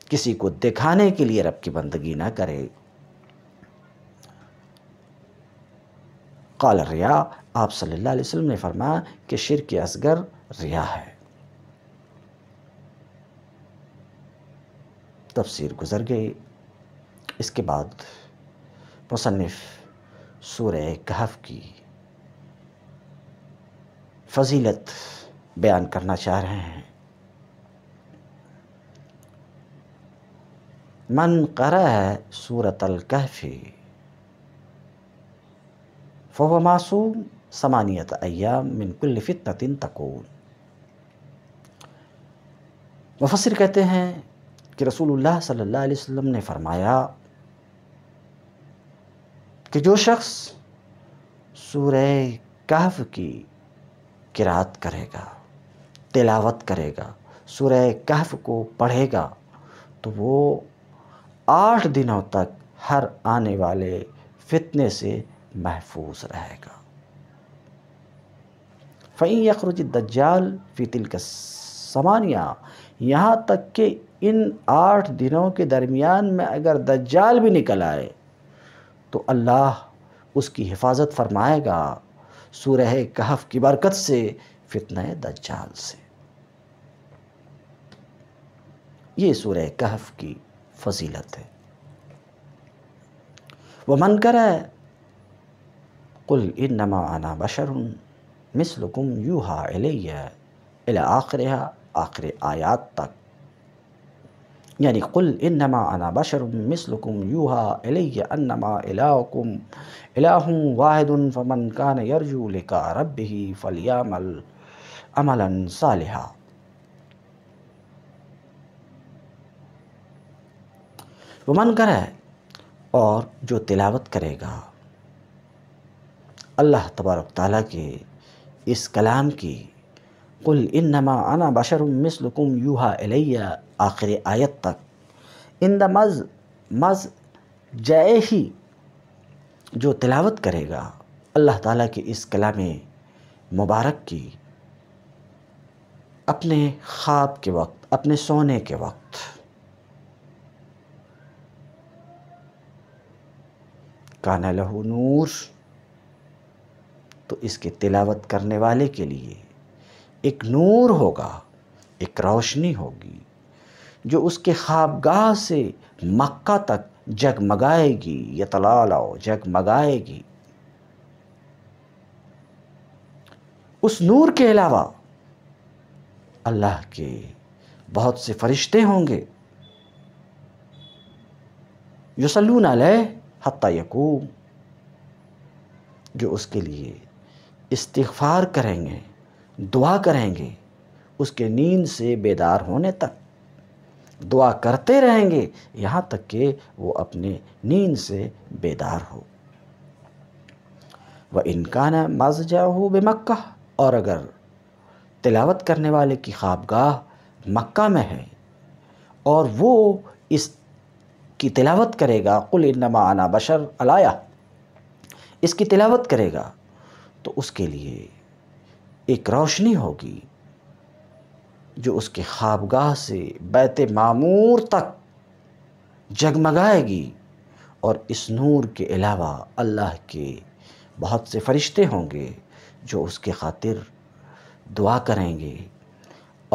किसी को दिखाने के लिए रब की बंदगी ना करे कल रिया आप सल्लल्लाहु अलैहि वसल्लम ने फरमाया कि शिर के असगर रिया है तफसीर गुजर गई इसके बाद मुसनफ़ सूर कहफ की फजीलत बयान करना चाह रहे हैं मन कर सूरत अलकहफ़ी फ़ो मासूम समानियत अयाम मिनकुल फ़ितनतिन तकून मुफसर कहते हैं कि रसूलुल्लाह सल्लल्लाहु अलैहि वसल्लम ने फ़रमाया कि जो शख्स सूर्य कहफ की किरात करेगा तिलावत करेगा सूर्य कहफ को पढ़ेगा तो वो आठ दिनों तक हर आने वाले फितने से महफूज रहेगा फ़ैं यखरुज दज्जाल फ़ितिल का समानिया यहाँ तक कि इन आठ दिनों के दरमियान में अगर दज्जाल भी निकल आए तो अल्लाह उसकी हिफाजत फरमाएगा सूरह कहफ की बरकत से फितने दज्जाल से ये सूरह कहफ की فضیلت ہے व मन कर कुल इन नमा आना बशर إِلَيَّ यू हा इल आखिर आखिर يعني قل إنما أنا بشر مثلكم يوها إلي أنما إلهكم إله واحد فمن كان يرجو لقاء ربه فليعمل عملا صالحا वो मन करे और जो तिलावत करेगा अल्लाह तबारक ताला के इस कलाम की कुल इन नमा आना बशर मिसलकुम यूहा अलैया आखिरी आयत तक इन द मज़ मज़ जय ही जो तिलावत करेगा अल्लाह ताला के इस कलाम मुबारक की अपने ख्वाब के वक्त अपने सोने के वक्त काना लहू नूर तो इसके तिलावत करने वाले के लिए एक नूर होगा एक रोशनी होगी जो उसके ख्वाबगाह से मक्का तक जगमगाएगी या तलालाओ जगमगाएगी उस नूर के अलावा अल्लाह के बहुत से फरिश्ते होंगे जो सलून अलह हती यकूम जो उसके लिए इस्तफ़ार करेंगे दुआ करेंगे उसके नींद से बेदार होने तक दुआ करते रहेंगे यहाँ तक कि वो अपने नींद से बेदार हो वह इनका न जा हो बे मक्का और अगर तिलावत करने वाले की ख्वाबगाह मक्का में है और वो इस की तिलावत करेगा कुल इन्नमा आना बशर अलाया इसकी तिलावत करेगा तो उसके लिए एक रोशनी होगी जो उसके ख्वाबगाह से बैत मामूर तक जगमगाएगी और इस नूर के अलावा अल्लाह के बहुत से फरिश्ते होंगे जो उसके खातिर दुआ करेंगे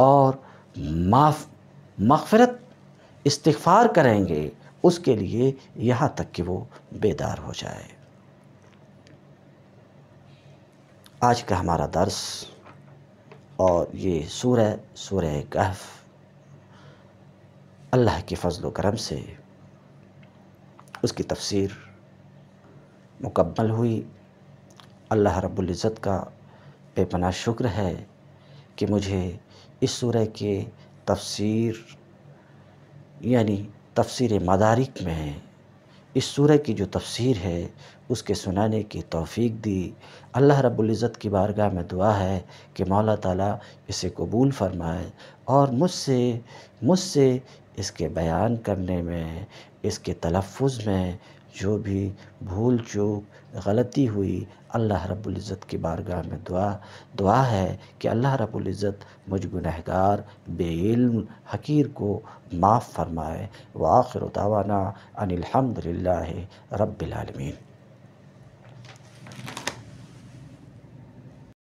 और माफ मगफ़रत इस्तफ़ार करेंगे उसके लिए यहाँ तक कि वो बेदार हो जाए आज का हमारा दर्स और ये सूरह सूर कहफ अल्लाह के फजल करम से उसकी तफसीर मुकम्मल हुई अल्लाह रबुल्ज़त का बेपना शुक्र है कि मुझे इस सूरह के तफसीर यानी तफसीर मदारिक में इस सूरह की जो तफसीर है उसके सुनाने की तौफीक दी अल्लाह रब्ज़त की बारगाह में दुआ है कि मौला ताला इसे कबूल फरमाए और मुझसे मुझसे इसके बयान करने में इसके तलफ़ में जो भी भूल चूक गलती हुई अल्लाह रब्बुल इज़्ज़त की बारगाह में दुआ दुआ है कि अल्लाह रब्बुल इज़्ज़त मुझ गुनहगार बेइल्म हकीर को माफ़ फरमाए वाखिर दावाना अनिलहमदिल्ला रब्बिलमीन